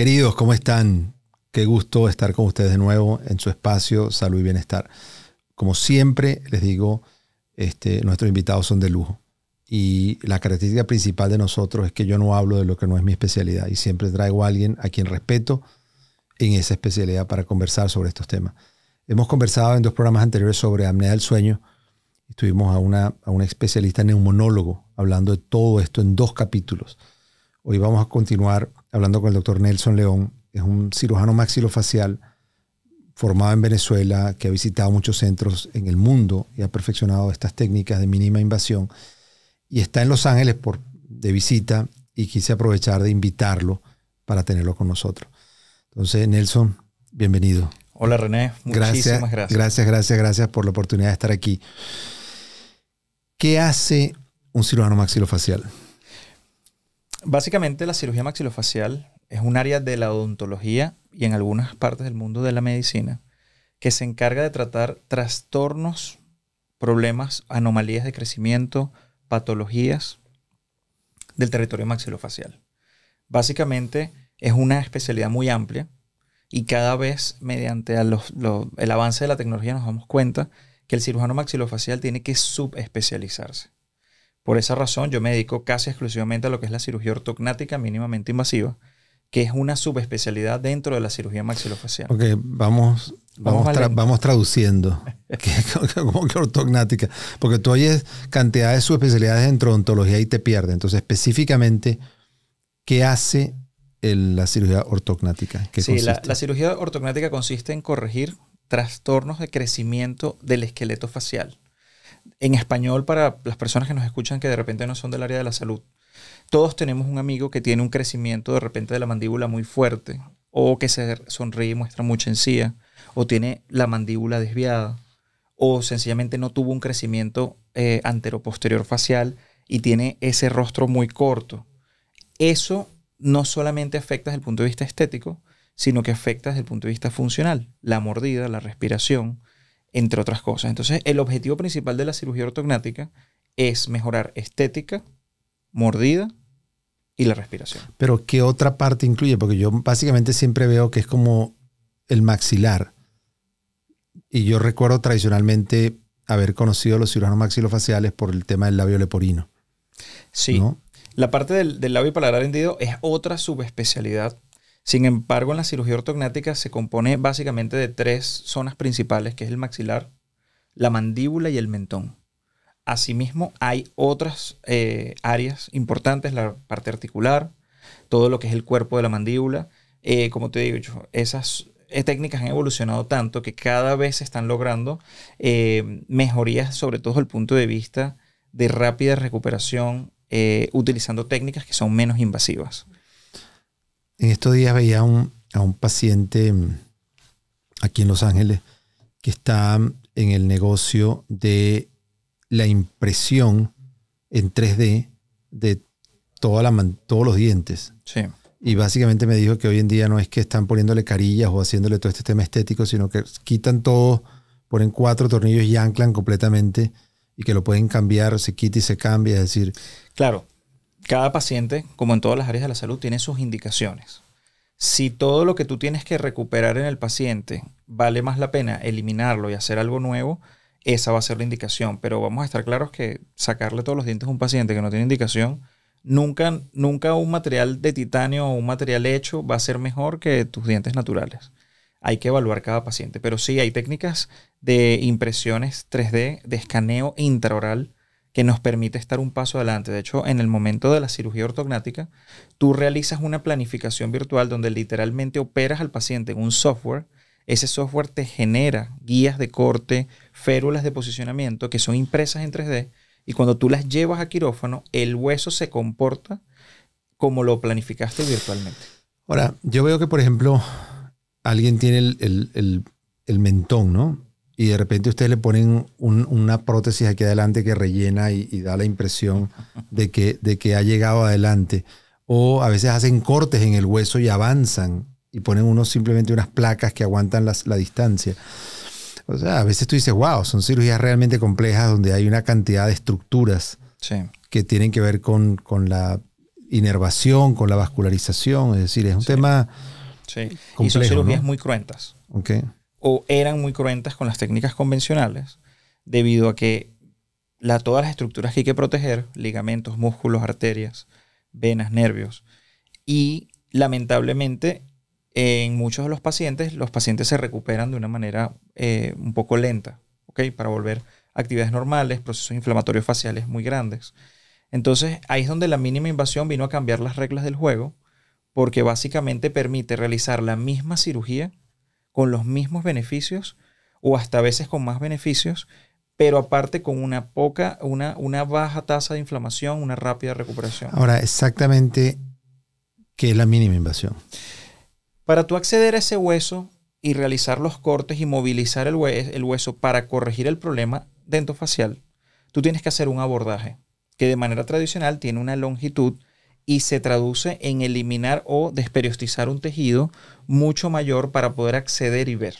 Queridos, ¿cómo están? Qué gusto estar con ustedes de nuevo en su espacio Salud y Bienestar. Como siempre les digo, este, nuestros invitados son de lujo. Y la característica principal de nosotros es que yo no hablo de lo que no es mi especialidad y siempre traigo a alguien a quien respeto en esa especialidad para conversar sobre estos temas. Hemos conversado en dos programas anteriores sobre apnea del sueño. Estuvimos a una, a en especialista neumonólogo hablando de todo esto en dos capítulos. Hoy vamos a continuar hablando con el doctor Nelson León, es un cirujano maxilofacial formado en Venezuela, que ha visitado muchos centros en el mundo y ha perfeccionado estas técnicas de mínima invasión. Y está en Los Ángeles por, de visita y quise aprovechar de invitarlo para tenerlo con nosotros. Entonces, Nelson, bienvenido. Hola René, muchísimas gracias. Gracias, gracias, gracias, gracias por la oportunidad de estar aquí. ¿Qué hace un cirujano maxilofacial? básicamente la cirugía maxilofacial es un área de la odontología y en algunas partes del mundo de la medicina que se encarga de tratar trastornos, problemas, anomalías de crecimiento, patologías del territorio maxilofacial. Básicamente es una especialidad muy amplia y cada vez mediante el avance de la tecnología nos damos cuenta que el cirujano maxilofacial tiene que subespecializarse. Por esa razón yo me dedico casi exclusivamente a lo que es la cirugía ortognática mínimamente invasiva, que es una subespecialidad dentro de la cirugía maxilofacial. Ok, vamos, vamos, vamos, traduciendo. como que ortognática? Porque tú oyes cantidad de subespecialidades dentro de ontología y te pierdes. Entonces, específicamente, ¿qué hace la cirugía ortognática? sí, la cirugía ortognática consiste en corregir trastornos de crecimiento del esqueleto facial en español para las personas que nos escuchan que de repente no son del área de la salud. Todos tenemos un amigo que tiene un crecimiento de repente de la mandíbula muy fuerte, o que se sonríe y muestra mucha encía, o tiene la mandíbula desviada, o sencillamente no tuvo un crecimiento eh, anteroposterior facial y tiene ese rostro muy corto. Eso no solamente afecta desde el punto de vista estético, sino que afecta desde el punto de vista funcional, la mordida, la respiración, entre otras cosas. Entonces, el objetivo principal de la cirugía ortognática es mejorar estética, mordida y la respiración. Pero, ¿qué otra parte incluye? Porque yo básicamente siempre veo que es como el maxilar. Y yo recuerdo tradicionalmente haber conocido a los cirujanos maxilofaciales por el tema del labio leporino. Sí. La parte del, labio paladar hendido es otra subespecialidad sin embargo, en la cirugía ortognática se compone básicamente de tres zonas principales, que es el maxilar, la mandíbula y el mentón. Asimismo, hay otras eh, áreas importantes, la parte articular, todo lo que es el cuerpo de la mandíbula. Eh, como te he dicho, esas eh, técnicas han evolucionado tanto que cada vez se están logrando mejorías, sobre todo desde el punto de vista de rápida recuperación, utilizando técnicas que son menos invasivas. En estos días veía a un, paciente mm, aquí en Los Ángeles que está mm, en el negocio de la impresión en 3D de toda la todos los dientes. Sí. Y básicamente me dijo que hoy en día no es que están poniéndole carillas o haciéndole todo este tema estético, sino que quitan todo, ponen cuatro tornillos y anclan completamente y que lo pueden cambiar, se quita y se cambia. Es decir, claro cada paciente, como en todas las áreas de la salud, tiene sus indicaciones. Si todo lo que tú tienes que recuperar en el paciente vale más la pena eliminarlo y hacer algo nuevo, esa va a ser la indicación. Pero vamos a estar claros que sacarle todos los dientes a un paciente que no tiene indicación, nunca, nunca un material de titanio o un material hecho va a ser mejor que tus dientes naturales. Hay que evaluar cada paciente. Pero sí, hay técnicas de impresiones 3D, de escaneo intraoral, que nos permite estar un paso adelante. De hecho, en el momento de la cirugía ortognática, tú realizas una planificación virtual donde literalmente operas al paciente en un software. Ese software te genera guías de corte, férulas de posicionamiento que son impresas en 3D y cuando tú las llevas a quirófano, el hueso se comporta como lo planificaste virtualmente. Ahora, yo veo que, por ejemplo, alguien tiene el, mentón, ¿no? y de repente ustedes le ponen una prótesis aquí adelante que rellena y, da la impresión de que, de que ha llegado adelante. O a veces hacen cortes en el hueso y avanzan y ponen unos, simplemente unas placas que aguantan la distancia. O sea, a veces tú dices, wow, son cirugías realmente complejas donde hay una cantidad de estructuras que tienen que ver con, la inervación, con la vascularización. Es decir, es un tema... Sí. y son cirugías muy cruentas. Okay o eran muy cruentas con las técnicas convencionales debido a que la, todas las estructuras que hay que proteger, ligamentos, músculos, arterias, venas, nervios, y lamentablemente en muchos de los pacientes, los pacientes se recuperan de una manera eh, un poco lenta, ¿ok? Para volver a actividades normales, procesos inflamatorios faciales muy grandes. Entonces, ahí es donde la mínima invasión vino a cambiar las reglas del juego, porque básicamente permite realizar la misma cirugía con los mismos beneficios o hasta a veces con más beneficios, pero aparte con una poca, una, una baja tasa de inflamación, una rápida recuperación. Ahora, exactamente, ¿qué es la mínima invasión? Para tú acceder a ese hueso y realizar los cortes y movilizar el, el hueso para corregir el problema dentofacial, tú tienes que hacer un abordaje que de manera tradicional tiene una longitud y se traduce en eliminar o desperiostizar un tejido mucho mayor para poder acceder y ver.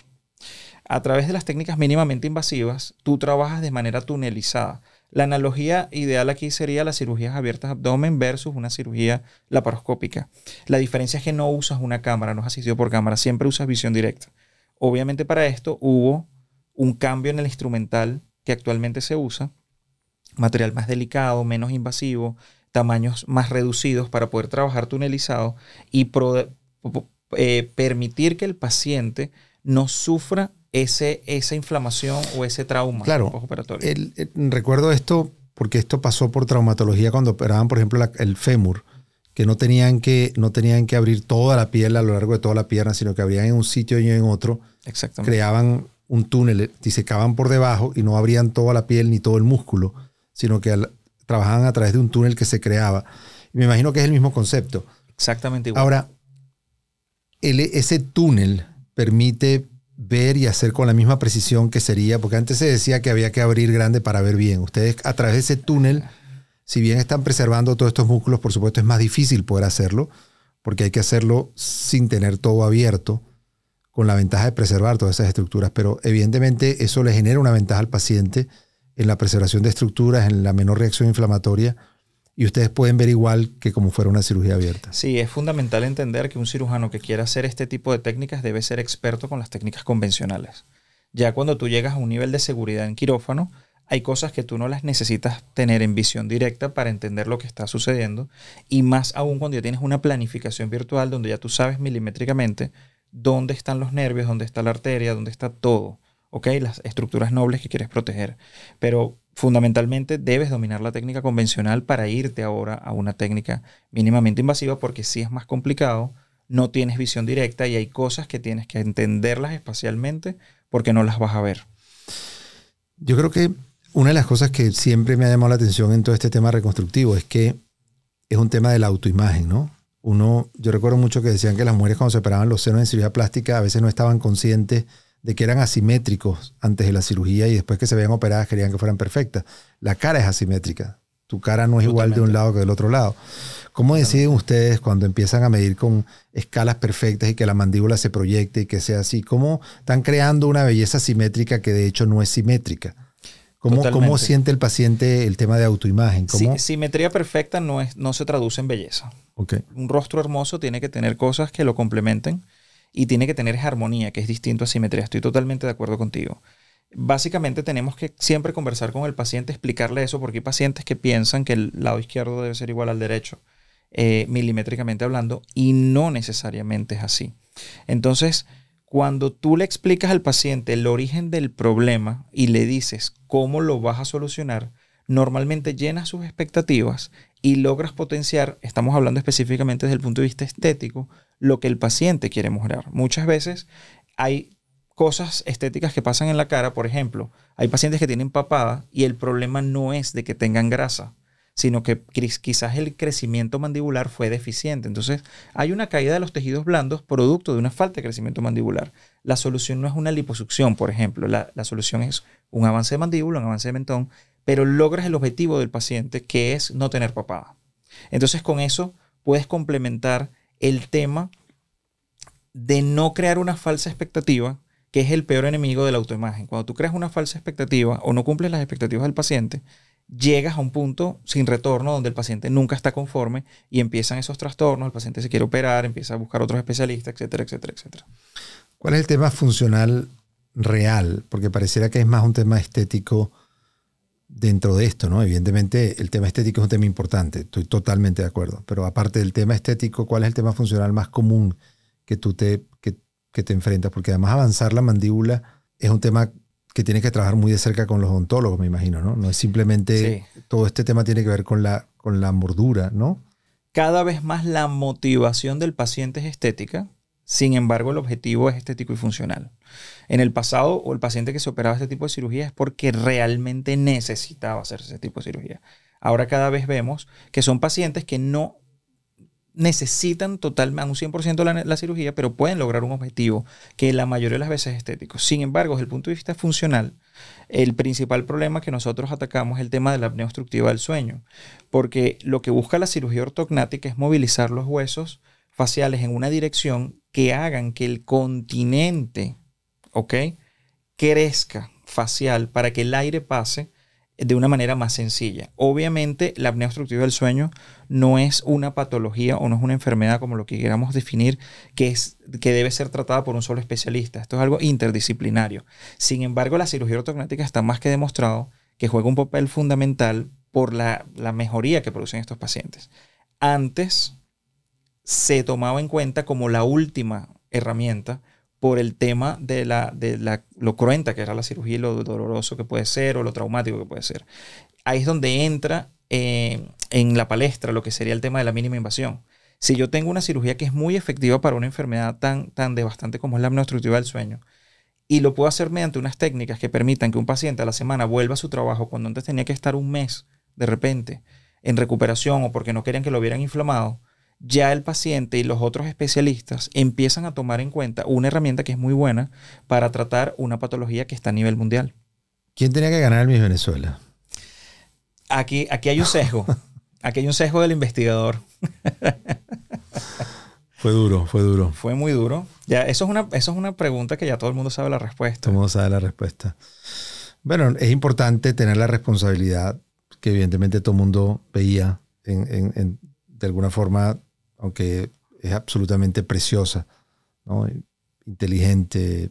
A través de las técnicas mínimamente invasivas, tú trabajas de manera tunelizada. La analogía ideal aquí sería las cirugías abiertas abdomen versus una cirugía laparoscópica. La diferencia es que no usas una cámara, no has asistido por cámara, siempre usas visión directa. Obviamente para esto hubo un cambio en el instrumental que actualmente se usa, material más delicado, menos invasivo, tamaños más reducidos para poder trabajar tunelizado y eh, permitir que el paciente no sufra ese, esa inflamación o ese trauma claro, El, recuerdo esto porque esto pasó por traumatología cuando operaban, por ejemplo, el fémur, que no, tenían que no tenían que abrir toda la piel a lo largo de toda la pierna, sino que abrían en un sitio y en otro. Exactamente. Creaban un túnel, y eh, disecaban por debajo y no abrían toda la piel ni todo el músculo, sino que al, trabajaban a través de un túnel que se creaba. Me imagino que es el mismo concepto. Exactamente igual. Ahora, ese túnel permite ver y hacer con la misma precisión que sería, porque antes se decía que había que abrir grande para ver bien. Ustedes a través de ese túnel, si bien están preservando todos estos músculos, por supuesto es más difícil poder hacerlo, porque hay que hacerlo sin tener todo abierto, con la ventaja de preservar todas esas estructuras, pero evidentemente eso le genera una ventaja al paciente en la preservación de estructuras, en la menor reacción inflamatoria, y ustedes pueden ver igual que como fuera una cirugía abierta. Sí, es fundamental entender que un cirujano que quiera hacer este tipo de técnicas debe ser experto con las técnicas convencionales. Ya cuando tú llegas a un nivel de seguridad en quirófano, hay cosas que tú no las necesitas tener en visión directa para entender lo que está sucediendo, y más aún cuando ya tienes una planificación virtual donde ya tú sabes milimétricamente dónde están los nervios, dónde está la arteria, dónde está todo. ¿ok? Las estructuras nobles que quieres proteger. Pero fundamentalmente debes dominar la técnica convencional para irte ahora a una técnica mínimamente invasiva porque si es más complicado, no tienes visión directa y hay cosas que tienes que entenderlas espacialmente porque no las vas a ver. Yo creo que una de las cosas que siempre me ha llamado la atención en todo este tema reconstructivo es que es un tema de la autoimagen, ¿no? Uno, yo recuerdo mucho que decían que las mujeres cuando se operaban los senos en cirugía plástica a veces no estaban conscientes de que eran asimétricos antes de la cirugía y después que se veían operadas querían que fueran perfectas. La cara es asimétrica. Tu cara no es igual de un lado que del otro lado. ¿Cómo deciden ustedes cuando empiezan a medir con escalas perfectas y que la mandíbula se proyecte y que sea así? ¿Cómo están creando una belleza simétrica que de hecho no es simétrica? ¿Cómo, ¿cómo siente el paciente el tema de autoimagen? simetría perfecta no, es, no se traduce en belleza. Un rostro hermoso tiene que tener cosas que lo complementen y tiene que tener armonía, que es distinto a simetría. Estoy totalmente de acuerdo contigo. Básicamente tenemos que siempre conversar con el paciente, explicarle eso, porque hay pacientes que piensan que el lado izquierdo debe ser igual al derecho, eh, milimétricamente hablando, y no necesariamente es así. Entonces, cuando tú le explicas al paciente el origen del problema y le dices cómo lo vas a solucionar, normalmente llenas sus expectativas y logras potenciar, estamos hablando específicamente desde el punto de vista estético, lo que el paciente quiere mejorar. Muchas veces hay cosas estéticas que pasan en la cara, por ejemplo, hay pacientes que tienen papada y el problema no es de que tengan grasa, sino que quizás el crecimiento mandibular fue deficiente. Entonces, hay una caída de los tejidos blandos producto de una falta de crecimiento mandibular. La solución no es una liposucción, por ejemplo. La, solución es un avance de mandíbula, un avance de mentón, pero logras el objetivo del paciente, que es no tener papada. Entonces, con eso puedes complementar el tema de no crear una falsa expectativa, que es el peor enemigo de la autoimagen. Cuando tú creas una falsa expectativa o no cumples las expectativas del paciente, llegas a un punto sin retorno donde el paciente nunca está conforme y empiezan esos trastornos, el paciente se quiere operar, empieza a buscar otros especialistas, etcétera, etcétera, etcétera. ¿Cuál es el tema funcional real? Porque pareciera que es más un tema estético dentro de esto, ¿no? Evidentemente el tema estético es un tema importante, estoy totalmente de acuerdo, pero aparte del tema estético, ¿cuál es el tema funcional más común que tú te, que te enfrentas? Porque además avanzar la mandíbula es un tema que tienes que trabajar muy de cerca con los odontólogos, me imagino, ¿no? No es simplemente todo este tema tiene que ver con la, con la mordura, ¿no? Cada vez más la motivación del paciente es estética, sin embargo el objetivo es estético y funcional. En el pasado, o el paciente que se operaba este tipo de cirugía es porque realmente necesitaba hacer ese tipo de cirugía. Ahora cada vez vemos que son pacientes que no necesitan totalmente un 100% la, la cirugía, pero pueden lograr un objetivo que la mayoría de las veces es estético. Sin embargo, desde el punto de vista funcional, el principal problema que nosotros atacamos es el tema de la apnea obstructiva del sueño, porque lo que busca la cirugía ortognática es movilizar los huesos faciales en una dirección que hagan que el continente, ¿ok? Crezca facial para que el aire pase de una manera más sencilla. Obviamente, la apnea obstructiva del sueño no es una patología o no es una enfermedad como lo que queramos definir, que, es, que debe ser tratada por un solo especialista. Esto es algo interdisciplinario. Sin embargo, la cirugía ortognática está más que demostrado que juega un papel fundamental por la, la mejoría que producen estos pacientes. Antes se tomaba en cuenta como la última herramienta por el tema de, la, de la, lo cruenta que era la cirugía y lo doloroso que puede ser o lo traumático que puede ser. Ahí es donde entra eh, en la palestra lo que sería el tema de la mínima invasión. Si yo tengo una cirugía que es muy efectiva para una enfermedad tan, tan devastante como es la apnea del sueño, y lo puedo hacer mediante unas técnicas que permitan que un paciente a la semana vuelva a su trabajo cuando antes tenía que estar un mes de repente en recuperación o porque no querían que lo hubieran inflamado, ya el paciente y los otros especialistas empiezan a tomar en cuenta una herramienta que es muy buena para tratar una patología que está a nivel mundial. ¿Quién tenía que ganar el Miss Venezuela? Aquí, aquí hay un sesgo. Aquí hay un sesgo del investigador. Fue duro, fue duro. Fue muy duro. Ya, eso es una, es una pregunta que ya todo el mundo sabe la respuesta. Todo el mundo sabe la respuesta. Bueno, es importante tener la responsabilidad que evidentemente todo el mundo veía de alguna forma aunque es absolutamente preciosa, inteligente,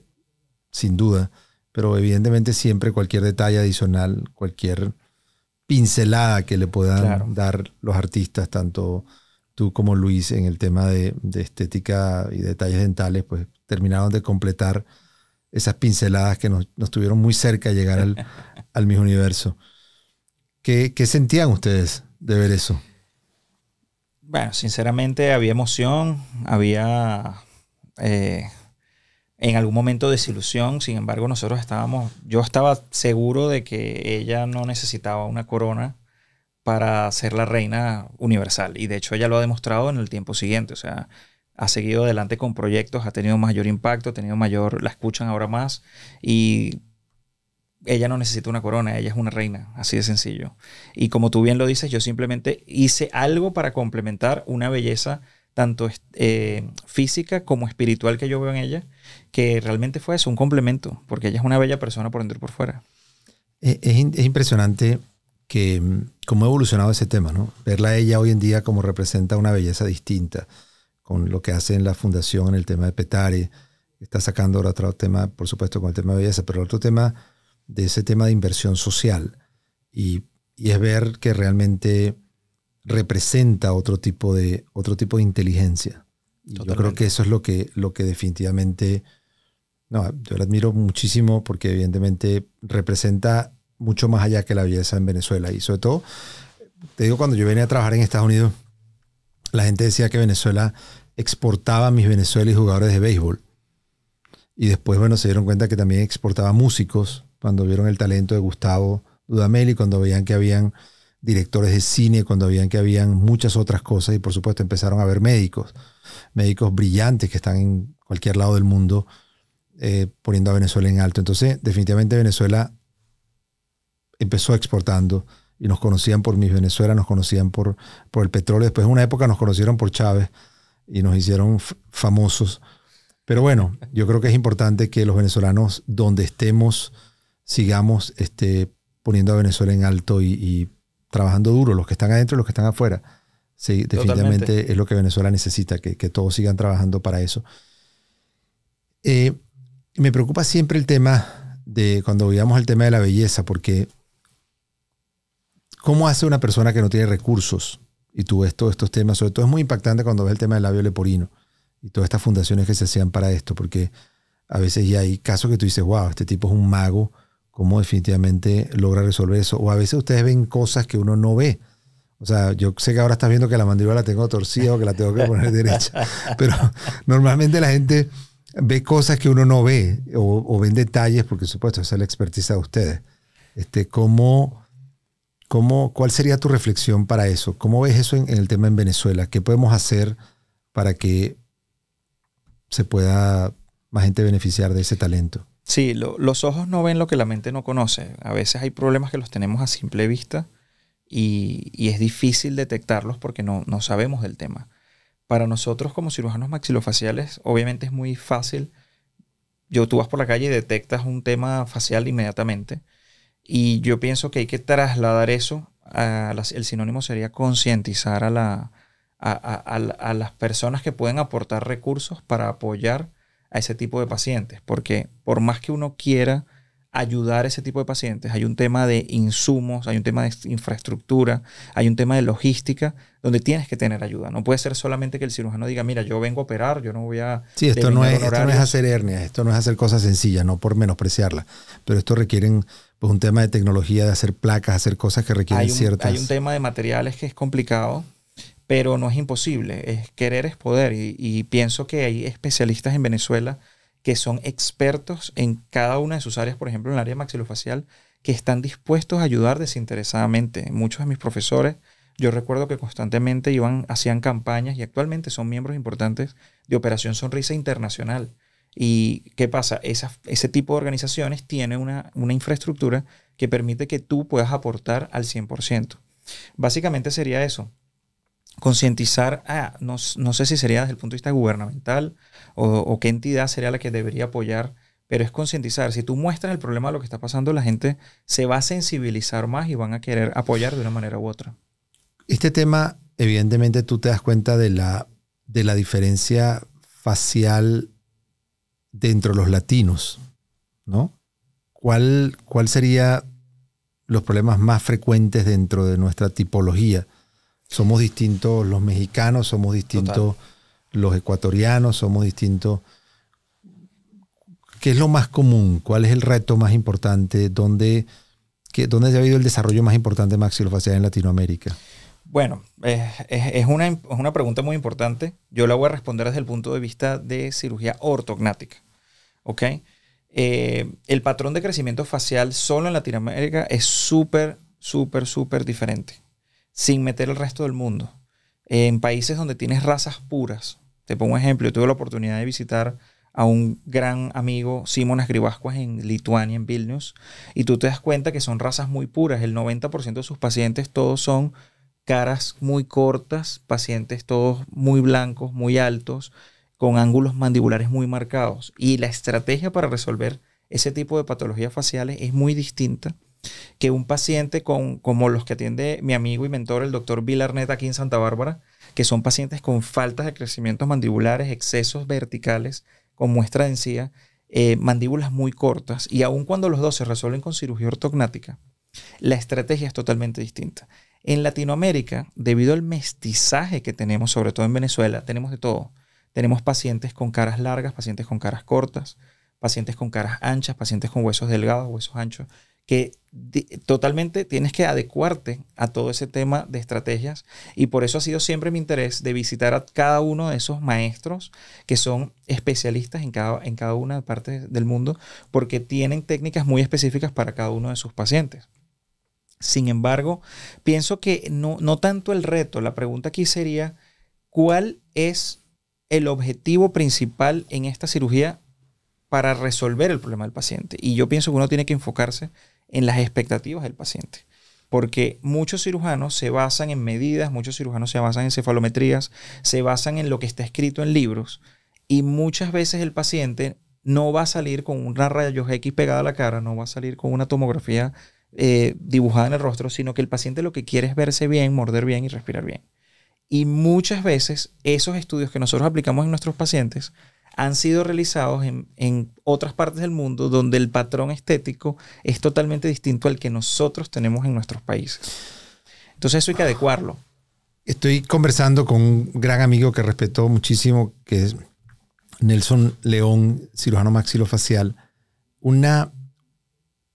sin duda, pero evidentemente siempre cualquier detalle adicional, cualquier pincelada que le puedan dar los artistas, tanto tú como Luis, en el tema de, estética y detalles dentales, pues terminaron de completar esas pinceladas que nos, tuvieron muy cerca de llegar al, mismo universo. ¿Qué sentían ustedes de ver eso? Bueno, sinceramente había emoción, había eh, en algún momento desilusión, sin embargo nosotros estábamos, yo estaba seguro de que ella no necesitaba una corona para ser la reina universal y de hecho ella lo ha demostrado en el tiempo siguiente, o sea, ha seguido adelante con proyectos, ha tenido mayor impacto, ha tenido mayor, la escuchan ahora más y ella no necesita una corona, ella es una reina, así de sencillo. Y como tú bien lo dices, yo simplemente hice algo para complementar una belleza tanto eh, física como espiritual que yo veo en ella, que realmente fue eso, un complemento, porque ella es una bella persona por dentro y por fuera. Eh, es, es impresionante que mm, cómo ha evolucionado ese tema, ¿no? Verla a ella hoy en día como representa una belleza distinta, con lo que hace en la fundación el tema de Petare, está sacando ahora otro tema, por supuesto, con el tema de belleza, pero el otro tema de ese tema de inversión social y, es ver que realmente representa otro tipo de, otro tipo de inteligencia. yo creo que eso es lo que, lo que definitivamente, no, yo lo admiro muchísimo porque evidentemente representa mucho más allá que la belleza en Venezuela. Y sobre todo, te digo, cuando yo venía a trabajar en Estados Unidos, la gente decía que Venezuela exportaba a mis venezolanos jugadores de béisbol. Y después, bueno, se dieron cuenta que también exportaba músicos, cuando vieron el talento de Gustavo Dudamel y cuando veían que habían directores de cine, cuando veían que habían muchas otras cosas y por supuesto empezaron a ver médicos, médicos brillantes que están en cualquier lado del mundo eh, poniendo a Venezuela en alto. Entonces, definitivamente Venezuela empezó exportando y nos conocían por Mis Venezuela, nos conocían por, por el petróleo. Después en una época nos conocieron por Chávez y nos hicieron famosos. Pero bueno, yo creo que es importante que los venezolanos, donde estemos, sigamos este, poniendo a Venezuela en alto y, trabajando duro, los que están adentro y los que están afuera. Sí, definitivamente es lo que Venezuela necesita, que, todos sigan trabajando para eso. Eh, me preocupa siempre el tema de cuando veamos el tema de la belleza, porque ¿cómo hace una persona que no tiene recursos? Y tú ves todos estos temas, sobre todo es muy impactante cuando ves el tema del labio leporino y todas estas fundaciones que se hacían para esto, porque a veces ya hay casos que tú dices, wow, este tipo es un mago cómo definitivamente logra resolver eso. O a veces ustedes ven cosas que uno no ve. O sea, yo sé que ahora estás viendo que la mandíbula la tengo torcida o que la tengo que poner derecha, pero normalmente la gente ve cosas que uno no ve o, ven detalles, porque supuesto, esa es la expertiza de ustedes. Este, ¿cómo, cómo, cuál sería tu reflexión para eso? ¿Cómo ves eso en, el tema en Venezuela? ¿Qué podemos hacer para que se pueda más gente beneficiar de ese talento? Sí, los ojos no ven lo que la mente no conoce. A veces hay problemas que los tenemos a simple vista y, es difícil detectarlos porque no, sabemos del tema. Para nosotros como cirujanos maxilofaciales, obviamente es muy fácil. Yo, tú vas por la calle y detectas un tema facial inmediatamente. Y yo pienso que hay que trasladar eso. el sinónimo sería concientizar a, a las personas que pueden aportar recursos para apoyar a ese tipo de pacientes, porque por más que uno quiera ayudar a ese tipo de pacientes, hay un tema de insumos, hay un tema de infraestructura, hay un tema de logística, donde tienes que tener ayuda. No puede ser solamente que el cirujano diga, mira, yo vengo a operar, yo no voy a... Sí, esto no, es, esto no es hacer hernias, esto no es hacer cosas sencillas, no por menospreciarla, pero esto requieren pues, un tema de tecnología, de hacer placas, hacer cosas que requieren hay Hay un tema de materiales que es complicado, pero no es imposible, es querer es poder y, pienso que hay especialistas en Venezuela que son expertos en cada una de sus áreas, por ejemplo, en el área maxilofacial, que están dispuestos a ayudar desinteresadamente. Muchos de mis profesores, yo recuerdo que constantemente iban, hacían campañas y actualmente son miembros importantes de Operación Sonrisa Internacional. ¿Y qué pasa? ese tipo de organizaciones tiene una, una infraestructura que permite que tú puedas aportar al 100%. Básicamente sería eso, concientizar, ah, no, sé si sería desde el punto de vista gubernamental o, qué entidad sería la que debería apoyar, pero es concientizar. Si tú muestras el problema de lo que está pasando, la gente se va a sensibilizar más y van a querer apoyar de una manera u otra. Este tema, evidentemente, tú te das cuenta de la, de la diferencia facial dentro de los latinos, ¿no? ¿Cuál, ¿Cuál sería los problemas más frecuentes dentro de nuestra tipología? somos distintos los mexicanos, somos distintos los ecuatorianos, somos distintos. ¿Qué es lo más común? ¿Cuál es el reto más importante? ¿Dónde, se ha habido el desarrollo más importante maxilofacial en Latinoamérica? Bueno, eh, es, una, pregunta muy importante. Yo la voy a responder desde el punto de vista de cirugía ortognática. ¿Ok? Eh, el patrón de crecimiento facial solo en Latinoamérica es súper, súper, súper diferente sin meter el resto del mundo. En países donde tienes razas puras, te pongo un ejemplo, yo tuve la oportunidad de visitar a un gran amigo, Simonas Gribascuas, en Lituania, en Vilnius, y tú te das cuenta que son razas muy puras, el 90% de sus pacientes todos son caras muy cortas, pacientes todos muy blancos, muy altos, con ángulos mandibulares muy marcados. Y la estrategia para resolver ese tipo de patologías faciales es muy distinta que un paciente con, como los que atiende mi amigo y mentor, el doctor Arnett, aquí en Santa Bárbara, que son pacientes con faltas de crecimientos mandibulares, excesos verticales, con muestra de encía, eh, mandíbulas muy cortas, y aun cuando los dos se resuelven con cirugía ortognática, la estrategia es totalmente distinta. En Latinoamérica, debido al mestizaje que tenemos, sobre todo en Venezuela, tenemos de todo. Tenemos pacientes con caras largas, pacientes con caras cortas, pacientes con caras anchas, pacientes con huesos delgados, huesos anchos que totalmente tienes que adecuarte a todo ese tema de estrategias y por eso ha sido siempre mi interés de visitar a cada uno de esos maestros que son especialistas en cada, en cada una de partes del mundo porque tienen técnicas muy específicas para cada uno de sus pacientes. Sin embargo, pienso que no, no tanto el reto, la pregunta aquí sería, ¿cuál es el objetivo principal en esta cirugía para resolver el problema del paciente? Y yo pienso que uno tiene que enfocarse en las expectativas del paciente. Porque muchos cirujanos se basan en medidas, muchos cirujanos se basan en cefalometrías, se basan en lo que está escrito en libros y muchas veces el paciente no va a salir con una rayos X pegada a la cara, no va a salir con una tomografía eh, dibujada en el rostro, sino que el paciente lo que quiere es verse bien, morder bien y respirar bien. Y muchas veces esos estudios que nosotros aplicamos en nuestros pacientes han sido realizados en, otras partes del mundo donde el patrón estético es totalmente distinto al que nosotros tenemos en nuestros países. Entonces eso hay que adecuarlo. Estoy conversando con un gran amigo que respetó muchísimo, que es Nelson León, cirujano maxilofacial. Una,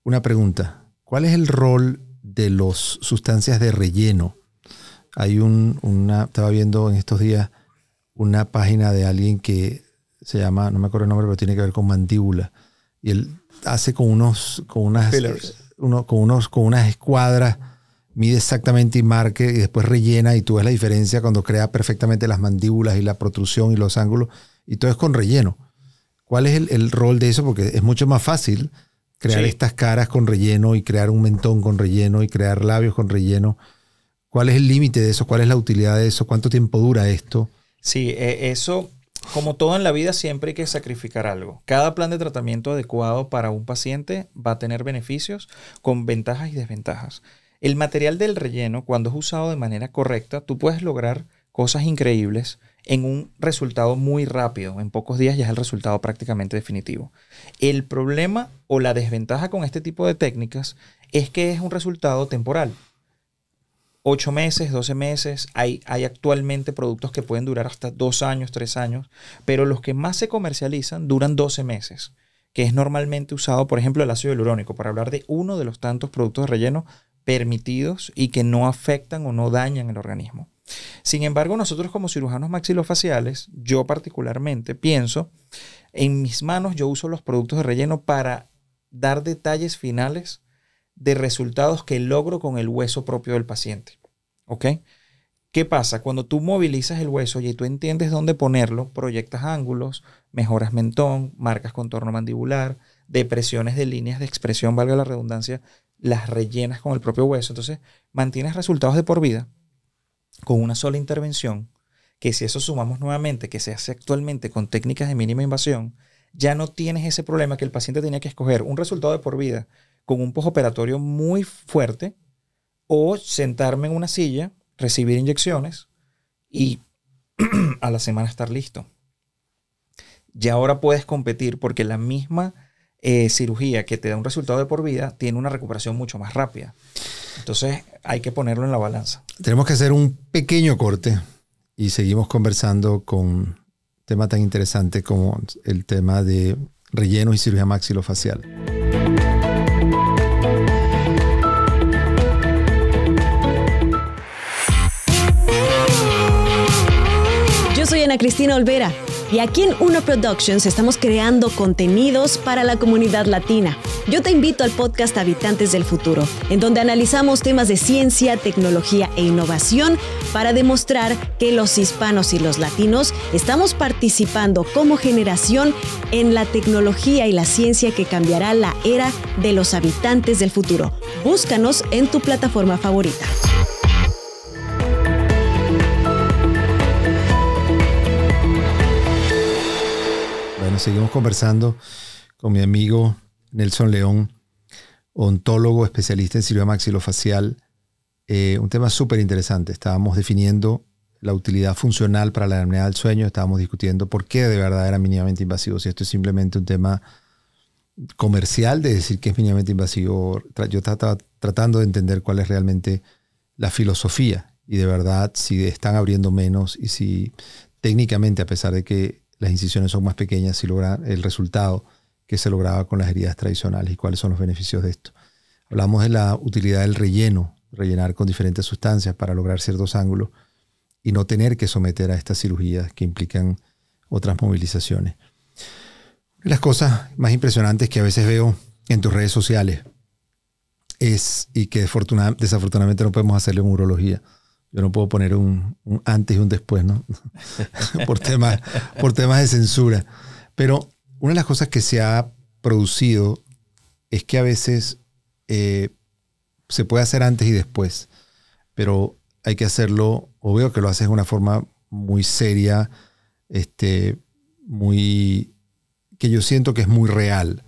una pregunta. ¿Cuál es el rol de las sustancias de relleno? Hay un, una, estaba viendo en estos días una página de alguien que se llama, no me acuerdo el nombre, pero tiene que ver con mandíbula. Y él hace con unos, con unas, uno, con unos, con unas escuadras, mide exactamente y marque y después rellena y tú ves la diferencia cuando crea perfectamente las mandíbulas y la protrusión y los ángulos y todo es con relleno. ¿Cuál es el, rol de eso? Porque es mucho más fácil crear estas caras con relleno y crear un mentón con relleno y crear labios con relleno. ¿Cuál es el límite de eso? ¿Cuál es la utilidad de eso? ¿Cuánto tiempo dura esto? Sí, eh, eso como todo en la vida, siempre hay que sacrificar algo. Cada plan de tratamiento adecuado para un paciente va a tener beneficios con ventajas y desventajas. El material del relleno, cuando es usado de manera correcta, tú puedes lograr cosas increíbles en un resultado muy rápido. En pocos días ya es el resultado prácticamente definitivo. El problema o la desventaja con este tipo de técnicas es que es un resultado temporal. 8 meses, 12 meses. Hay, hay actualmente productos que pueden durar hasta 2 años, 3 años, pero los que más se comercializan duran 12 meses, que es normalmente usado, por ejemplo, el ácido hialurónico, para hablar de uno de los tantos productos de relleno permitidos y que no afectan o no dañan el organismo. Sin embargo, nosotros como cirujanos maxilofaciales, yo particularmente pienso, en mis manos yo uso los productos de relleno para dar detalles finales de resultados que logro con el hueso propio del paciente. ¿Ok? ¿Qué pasa? Cuando tú movilizas el hueso y tú entiendes dónde ponerlo, proyectas ángulos, mejoras mentón, marcas contorno mandibular, depresiones de líneas de expresión, valga la redundancia, las rellenas con el propio hueso. Entonces, mantienes resultados de por vida con una sola intervención, que si eso sumamos nuevamente, que se hace actualmente con técnicas de mínima invasión, ya no tienes ese problema que el paciente tenía que escoger un resultado de por vida con un postoperatorio muy fuerte o sentarme en una silla, recibir inyecciones y a la semana estar listo. Ya ahora puedes competir porque la misma eh, cirugía que te da un resultado de por vida tiene una recuperación mucho más rápida. Entonces hay que ponerlo en la balanza. Tenemos que hacer un pequeño corte y seguimos conversando con un tema tan interesante como el tema de relleno y cirugía maxilofacial. Cristina Olvera y aquí en Uno Productions estamos creando contenidos para la comunidad latina. Yo te invito al podcast Habitantes del Futuro, en donde analizamos temas de ciencia, tecnología e innovación para demostrar que los hispanos y los latinos estamos participando como generación en la tecnología y la ciencia que cambiará la era de los habitantes del futuro. Búscanos en tu plataforma favorita. seguimos conversando con mi amigo Nelson León, ontólogo especialista en cirugía maxilofacial. Eh, un tema súper interesante. Estábamos definiendo la utilidad funcional para la enfermedad del sueño, estábamos discutiendo por qué de verdad era mínimamente invasivo, si esto es simplemente un tema comercial de decir que es mínimamente invasivo. Yo estaba tratando de entender cuál es realmente la filosofía y de verdad si están abriendo menos y si técnicamente, a pesar de que las incisiones son más pequeñas y logran el resultado que se lograba con las heridas tradicionales y cuáles son los beneficios de esto. Hablamos de la utilidad del relleno, rellenar con diferentes sustancias para lograr ciertos ángulos y no tener que someter a estas cirugías que implican otras movilizaciones. las cosas más impresionantes que a veces veo en tus redes sociales es, y que desafortunadamente no podemos hacerle urología, yo no puedo poner un, antes y un después, ¿no? por, temas, por temas de censura. Pero una de las cosas que se ha producido es que a veces eh, se puede hacer antes y después, pero hay que hacerlo, obvio que lo haces de una forma muy seria, este, muy, que yo siento que es muy real.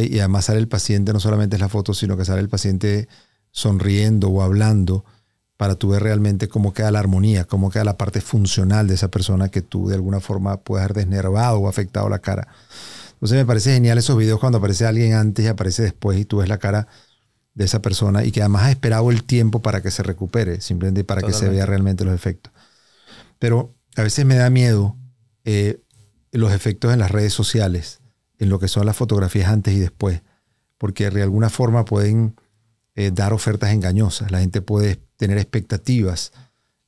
Y además sale el paciente, no solamente es la foto, sino que sale el paciente sonriendo o hablando para tú ver realmente cómo queda la armonía, cómo queda la parte funcional de esa persona que tú de alguna forma puedes haber desnervado o afectado la cara. Entonces me parece genial esos videos cuando aparece alguien antes y aparece después y tú ves la cara de esa persona y que además ha esperado el tiempo para que se recupere, simplemente para que se vea realmente los efectos. Pero a veces me da miedo eh, los efectos en las redes sociales, en lo que son las fotografías antes y después, porque de alguna forma pueden eh, dar ofertas engañosas. La gente puede tener expectativas.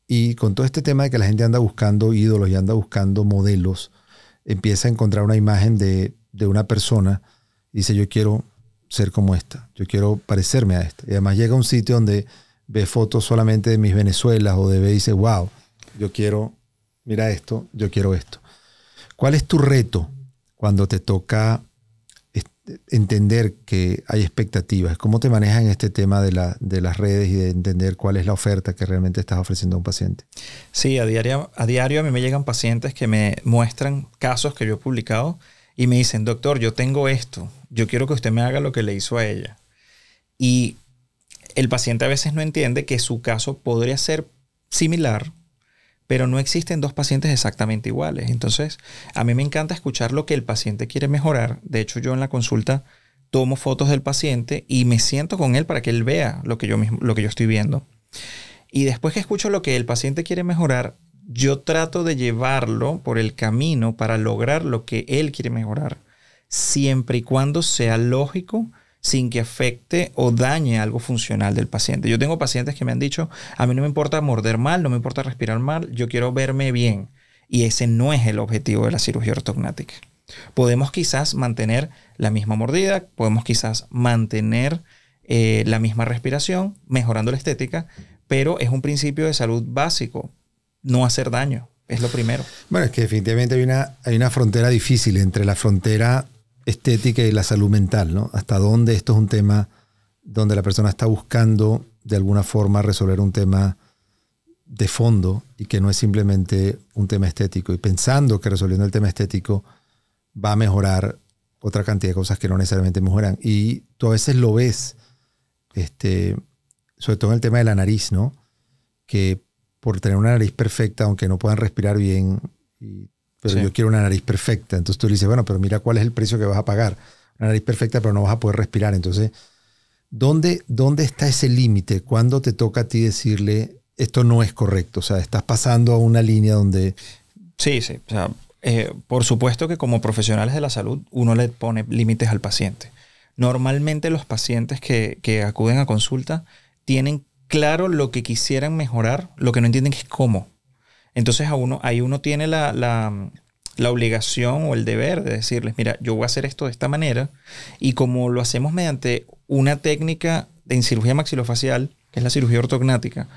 Y con todo este tema de que la gente anda buscando ídolos y anda buscando modelos, empieza a encontrar una imagen de, de una persona y dice, yo quiero ser como esta, yo quiero parecerme a esta. Y además llega a un sitio donde ve fotos solamente de mis Venezuelas o de dice, wow, yo quiero, mira esto, yo quiero esto. ¿Cuál es tu reto cuando te toca entender que hay expectativas. ¿Cómo te manejas en este tema de, las redes y de entender cuál es la oferta que realmente estás ofreciendo a un paciente? Sí, a diario, a diario a mí me llegan pacientes que me muestran casos que yo he publicado y me dicen, doctor, yo tengo esto, yo quiero que usted me haga lo que le hizo a ella. Y el paciente a veces no entiende que su caso podría ser similar, pero no existen dos pacientes exactamente iguales. Entonces, a mí me encanta escuchar lo que el paciente quiere mejorar. De hecho, yo en la consulta tomo fotos del paciente y me siento con él para que él vea lo que yo, lo que yo estoy viendo. Y después que escucho lo que el paciente quiere mejorar, yo trato de llevarlo por el camino para lograr lo que él quiere mejorar, siempre y cuando sea lógico sin que afecte o dañe algo funcional del paciente. Yo tengo pacientes que me han dicho, a mí no me importa morder mal, no me importa respirar mal, yo quiero verme bien. Y ese no es el objetivo de la cirugía ortognática. Podemos quizás mantener la misma mordida, podemos quizás mantener eh, la misma respiración, mejorando la estética, pero es un principio de salud básico, no hacer daño, es lo primero. Bueno, es que definitivamente hay una, hay una frontera difícil entre la frontera estética y la salud mental, ¿no? Hasta dónde esto es un tema donde la persona está buscando de alguna forma resolver un tema de fondo y que no es simplemente un tema estético. Y pensando que resolviendo el tema estético va a mejorar otra cantidad de cosas que no necesariamente mejoran. Y tú a veces lo ves, este, sobre todo en el tema de la nariz, ¿no? Que por tener una nariz perfecta, aunque no puedan respirar bien y pero yo quiero una nariz perfecta. Entonces tú le dices, bueno, pero mira cuál es el precio que vas a pagar. Una nariz perfecta, pero no vas a poder respirar. Entonces, ¿dónde, dónde está ese límite? ¿Cuándo te toca a ti decirle, esto no es correcto? O sea, estás pasando a una línea donde... Sí, sí. Eh, por supuesto que como profesionales de la salud, uno le pone límites al paciente. Normalmente los pacientes que, que acuden a consulta tienen claro lo que quisieran mejorar, lo que no entienden es cómo. Entonces a uno, ahí uno tiene la, obligación o el deber de decirles, mira, yo voy a hacer esto de esta manera y como lo hacemos mediante una técnica de cirugía maxilofacial, que es la cirugía ortognática,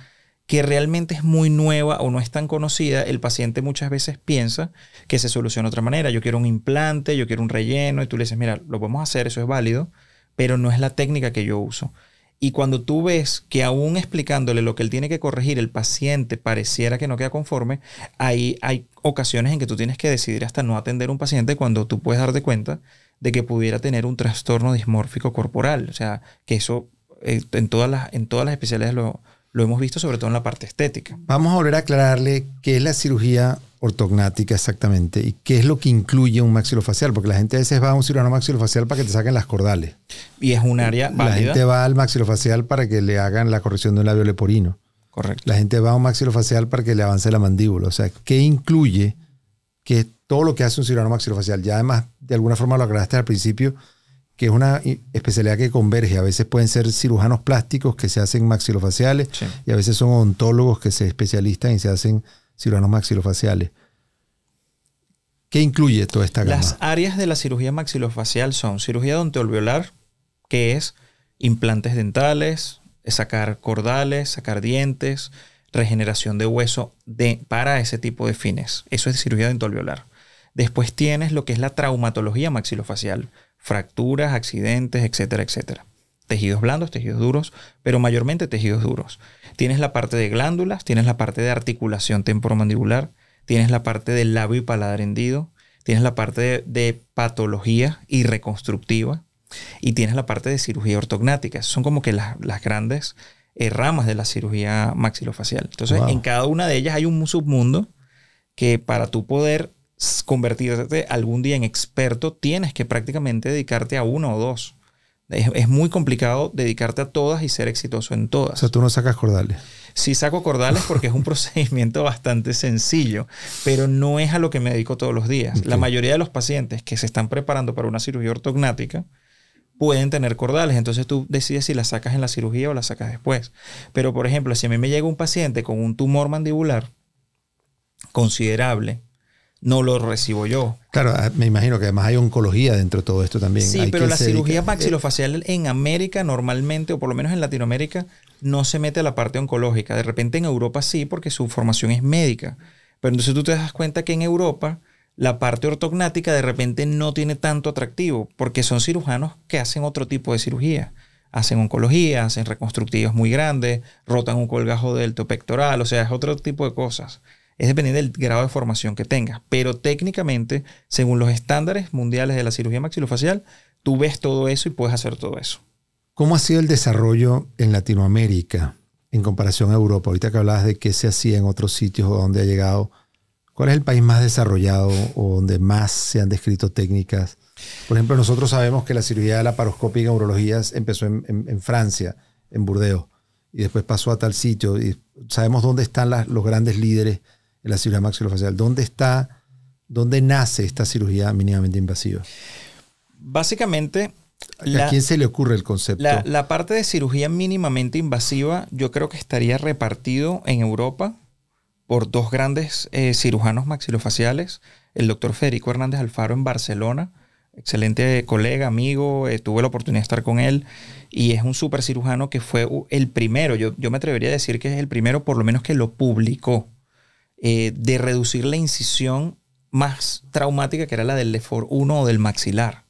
que realmente es muy nueva o no es tan conocida, el paciente muchas veces piensa que se soluciona de otra manera. Yo quiero un implante, yo quiero un relleno, y tú le dices, mira, lo podemos hacer, eso es válido, pero no es la técnica que yo uso. Y cuando tú ves que aún explicándole lo que él tiene que corregir, el paciente pareciera que no queda conforme, ahí hay ocasiones en que tú tienes que decidir hasta no atender a un paciente cuando tú puedes darte cuenta de que pudiera tener un trastorno dismórfico corporal. O sea, que eso eh, en, todas las, en todas las especialidades lo, lo hemos visto, sobre todo en la parte estética. Vamos a volver a aclararle qué es la cirugía Ortognática, exactamente. ¿Y qué es lo que incluye un maxilofacial? Porque la gente a veces va a un cirujano maxilofacial para que te saquen las cordales. Y es un área La gente va al maxilofacial para que le hagan la corrección de un labio leporino. Correcto. La gente va a un maxilofacial para que le avance la mandíbula. O sea, ¿qué incluye? Que todo lo que hace un cirujano maxilofacial. Ya además, de alguna forma lo aclaraste al principio, que es una especialidad que converge. A veces pueden ser cirujanos plásticos que se hacen maxilofaciales y a veces son ontólogos que se especializan y se hacen cirujanos maxilofaciales. ¿Qué incluye toda esta gama? Las áreas de la cirugía maxilofacial son cirugía dentolviolar, que es implantes dentales, sacar cordales, sacar dientes, regeneración de hueso de, para ese tipo de fines. Eso es cirugía dentolviolar. Después tienes lo que es la traumatología maxilofacial, fracturas, accidentes, etcétera, etcétera tejidos blandos, tejidos duros, pero mayormente tejidos duros. Tienes la parte de glándulas, tienes la parte de articulación temporomandibular, tienes la parte del labio y paladar hendido, tienes la parte de, patología y reconstructiva y tienes la parte de cirugía ortognática. Son como que las, grandes eh, ramas de la cirugía maxilofacial. Entonces, en cada una de ellas hay un submundo que para tu poder convertirte algún día en experto, tienes que prácticamente dedicarte a uno o dos. Es, muy complicado dedicarte a todas y ser exitoso en todas. O sea, tú no sacas cordales. Sí saco cordales porque es un procedimiento bastante sencillo, pero no es a lo que me dedico todos los días. La mayoría de los pacientes que se están preparando para una cirugía ortognática pueden tener cordales, entonces tú decides si las sacas en la cirugía o las sacas después. Pero por ejemplo, si a mí me llega un paciente con un tumor mandibular considerable, no lo recibo yo. Claro, ah, me imagino que además hay oncología dentro de todo esto también. Sí, pero la cirugía eh, maxilofacial en América normalmente, o por lo menos en Latinoamérica, no se mete a la parte oncológica. De repente en Europa sí, porque su formación es médica. Pero entonces tú te das cuenta que en Europa la parte ortognática de repente no tiene tanto atractivo, porque son cirujanos que hacen otro tipo de cirugía. Hacen oncología, hacen reconstructivos muy grandes, rotan un colgajo del pectoral, o sea, es otro tipo de cosas es dependiendo del grado de formación que tengas. Pero técnicamente, según los estándares mundiales de la cirugía maxilofacial, tú ves todo eso y puedes hacer todo eso. ¿Cómo ha sido el desarrollo en Latinoamérica en comparación a Europa? Ahorita que hablabas de qué se hacía en otros sitios o dónde ha llegado. ¿Cuál es el país más desarrollado o donde más se han descrito técnicas? Por ejemplo, nosotros sabemos que la cirugía laparoscópica en urología empezó en, en Francia, en Burdeos, y después pasó a tal sitio. Y sabemos dónde están los grandes líderes en la cirugía maxilofacial? ¿Dónde está, dónde nace esta cirugía mínimamente invasiva? Básicamente... ¿A, quién se le ocurre el concepto? La, parte de cirugía mínimamente invasiva yo creo que estaría repartido en Europa por dos grandes eh, cirujanos maxilofaciales, el doctor Federico Hernández Alfaro en Barcelona, excelente colega, amigo, eh, tuve la oportunidad de estar con él y es un super cirujano que fue el primero, yo, yo, me atrevería a decir que es el primero por lo menos que lo publicó. Eh, de reducir la incisión más traumática que era la del Lefor 1 o del maxilar.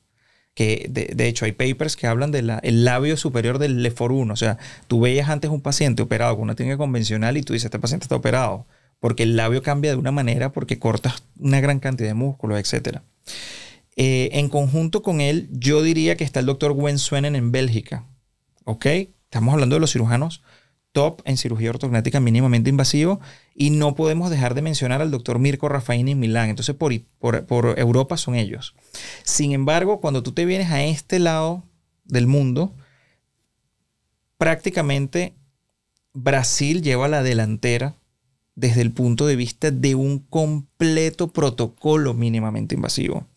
Que de, hecho hay papers que hablan del labio superior del Lefor 1. O sea, tú veías antes un paciente operado con una técnica convencional y tú dices, este paciente está operado, porque el labio cambia de una manera, porque cortas una gran cantidad de músculos, etc. Eh, en conjunto con él, yo diría que está el doctor Gwen en Bélgica. ¿Ok? Estamos hablando de los cirujanos top en cirugía ortognática mínimamente invasivo y no podemos dejar de mencionar al doctor Mirko Rafaini en Milán. Entonces, por, por, Europa son ellos. Sin embargo, cuando tú te vienes a este lado del mundo, prácticamente Brasil lleva la delantera desde el punto de vista de un completo protocolo mínimamente invasivo.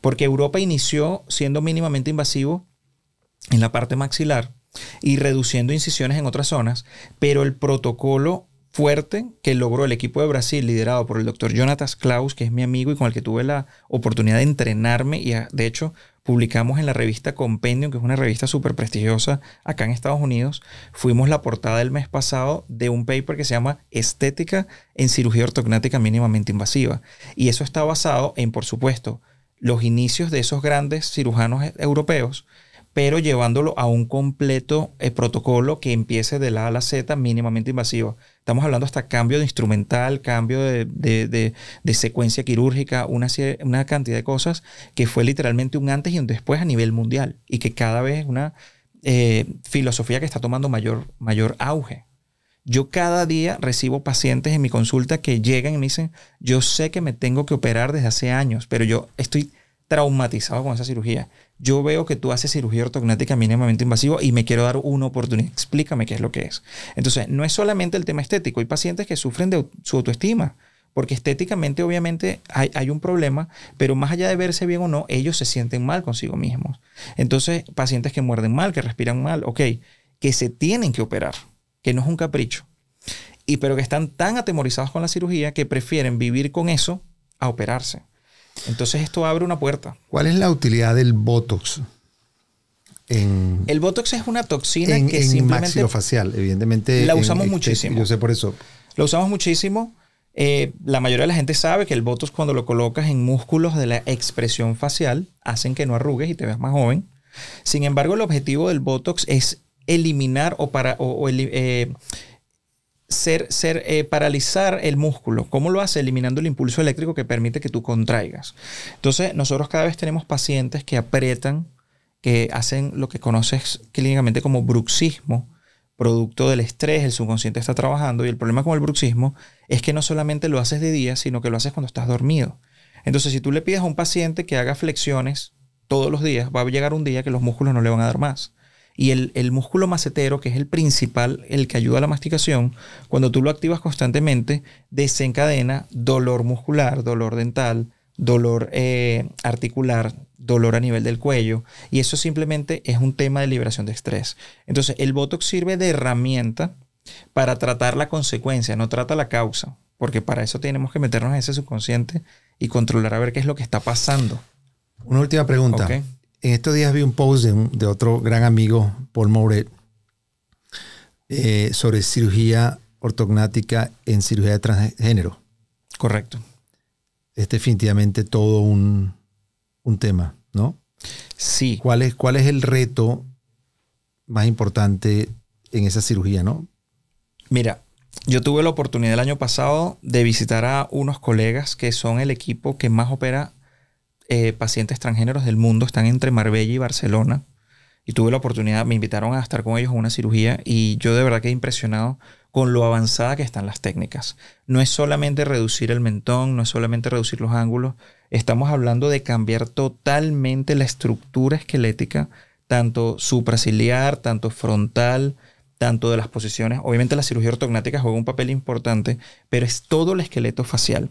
Porque Europa inició siendo mínimamente invasivo en la parte maxilar y reduciendo incisiones en otras zonas, pero el protocolo fuerte que logró el equipo de Brasil, liderado por el doctor Jonathan Klaus, que es mi amigo y con el que tuve la oportunidad de entrenarme. Y ah, de hecho, publicamos en la revista Compendium, que es una revista súper prestigiosa acá en Estados Unidos. Fuimos la portada el mes pasado de un paper que se llama Estética en cirugía ortognática mínimamente invasiva. Y eso está basado en, por supuesto, los inicios de esos grandes cirujanos e-, europeos pero llevándolo a un completo eh, protocolo que empiece de la A a la Z mínimamente invasivo. Estamos hablando hasta cambio de instrumental, cambio de, de, de, secuencia quirúrgica, una, una cantidad de cosas que fue literalmente un antes y un después a nivel mundial y que cada vez es una eh, filosofía que está tomando mayor, mayor auge. Yo cada día recibo pacientes en mi consulta que llegan y me dicen, yo sé que me tengo que operar desde hace años, pero yo estoy traumatizado con esa cirugía yo veo que tú haces cirugía ortognática mínimamente invasiva y me quiero dar una oportunidad. Explícame qué es lo que es. Entonces, no es solamente el tema estético. Hay pacientes que sufren de su autoestima. Porque estéticamente obviamente hay, hay, un problema, pero más allá de verse bien o no, ellos se sienten mal consigo mismos. Entonces, pacientes que muerden mal, que respiran mal, ok, que se tienen que operar, que no es un capricho, y pero que están tan atemorizados con la cirugía que prefieren vivir con eso a operarse. Entonces esto abre una puerta. ¿Cuál es la utilidad del Botox? el Botox es una toxina en, que en simplemente... facial, evidentemente. La usamos este, muchísimo. Yo sé por eso. Lo usamos muchísimo. Eh, la mayoría de la gente sabe que el Botox cuando lo colocas en músculos de la expresión facial hacen que no arrugues y te veas más joven. Sin embargo, el objetivo del Botox es eliminar o para... Eh, ser, eh, paralizar el músculo. ¿Cómo lo hace? Eliminando el impulso eléctrico que permite que tú contraigas. Entonces, nosotros cada vez tenemos pacientes que aprietan, que hacen lo que conoces clínicamente como bruxismo, producto del estrés, el subconsciente está trabajando y el problema con el bruxismo es que no solamente lo haces de día, sino que lo haces cuando estás dormido. Entonces, si tú le pides a un paciente que haga flexiones todos los días, va a llegar un día que los músculos no le van a dar más. Y el, músculo macetero, que es el principal, el que ayuda a la masticación, cuando tú lo activas constantemente, desencadena dolor muscular, dolor dental, dolor eh, articular, dolor a nivel del cuello. Y eso simplemente es un tema de liberación de estrés. Entonces, el Botox sirve de herramienta para tratar la consecuencia, no trata la causa. Porque para eso tenemos que meternos en ese subconsciente y controlar a ver qué es lo que está pasando. Una última pregunta. En estos días vi un post de, otro gran amigo, Paul Moret, eh, sobre cirugía ortognática en cirugía de transgénero. Correcto. Es definitivamente todo un, tema, ¿no? Sí. ¿Cuál es, ¿Cuál es el reto más importante en esa cirugía, no? Mira, yo tuve la oportunidad el año pasado de visitar a unos colegas que son el equipo que más opera eh, pacientes transgéneros del mundo, están entre Marbella y Barcelona. Y tuve la oportunidad, me invitaron a estar con ellos a una cirugía y yo de verdad quedé impresionado con lo avanzada que están las técnicas. No es solamente reducir el mentón, no es solamente reducir los ángulos, estamos hablando de cambiar totalmente la estructura esquelética, tanto supraciliar, tanto frontal, tanto de las posiciones. Obviamente la cirugía ortognática juega un papel importante, pero es todo el esqueleto facial.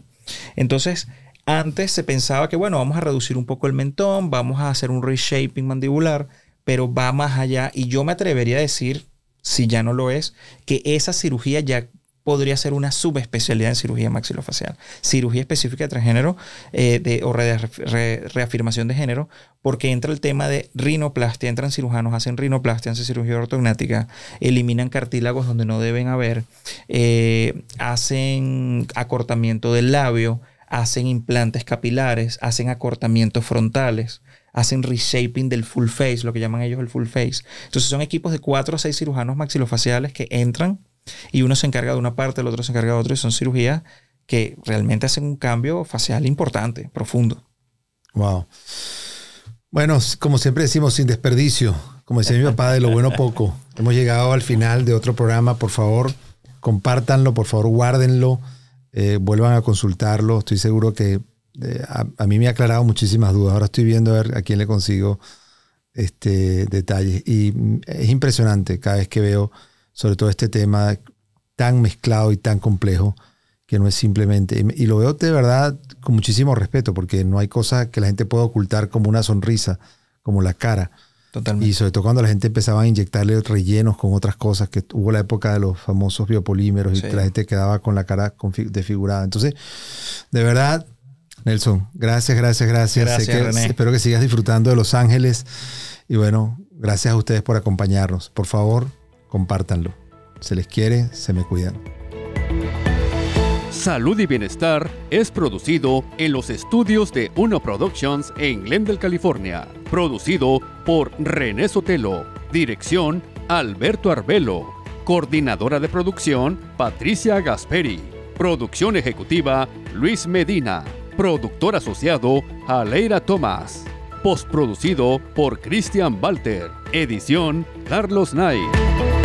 Entonces, antes se pensaba que, bueno, vamos a reducir un poco el mentón, vamos a hacer un reshaping mandibular, pero va más allá y yo me atrevería a decir, si ya no lo es, que esa cirugía ya podría ser una subespecialidad en cirugía maxilofacial, cirugía específica de transgénero eh, de, o reafirmación de género, porque entra el tema de rinoplastia, entran cirujanos, hacen rinoplastia, hacen cirugía ortognática, eliminan cartílagos donde no deben haber, eh, hacen acortamiento del labio, hacen implantes capilares, hacen acortamientos frontales, hacen reshaping del full face, lo que llaman ellos el full face. Entonces son equipos de cuatro o seis cirujanos maxilofaciales que entran y uno se encarga de una parte, el otro se encarga de otra y son cirugías que realmente hacen un cambio facial importante, profundo. Wow. Bueno, como siempre decimos, sin desperdicio. Como decía mi papá, de lo bueno poco. Hemos llegado al final de otro programa. Por favor, compártanlo, por favor, guárdenlo eh, vuelvan a consultarlo. Estoy seguro que eh, a, mí me ha aclarado muchísimas dudas. Ahora estoy viendo a ver a quién le consigo este, detalles. Y mm, es impresionante cada vez que veo, sobre todo este tema tan mezclado y tan complejo, que no es simplemente... y lo veo de verdad con muchísimo respeto, porque no hay cosa que la gente pueda ocultar como una sonrisa, como la cara. Y sobre todo cuando la gente empezaba a inyectarle rellenos con otras cosas, que hubo la época de los famosos biopolímeros y la gente quedaba con la cara desfigurada. Entonces, de verdad, Nelson, gracias, gracias, gracias. Espero que sigas disfrutando de Los Ángeles. Y bueno, gracias a ustedes por acompañarnos. Por favor, compártanlo. Se les quiere, se me cuidan. Salud y Bienestar es producido en los estudios de Uno Productions en Glendale, California. Producido por René Sotelo. Dirección Alberto Arbelo. Coordinadora de producción Patricia Gasperi. Producción ejecutiva Luis Medina. Productor asociado Aleira Tomás. Postproducido por Christian Walter. Edición Carlos Nay.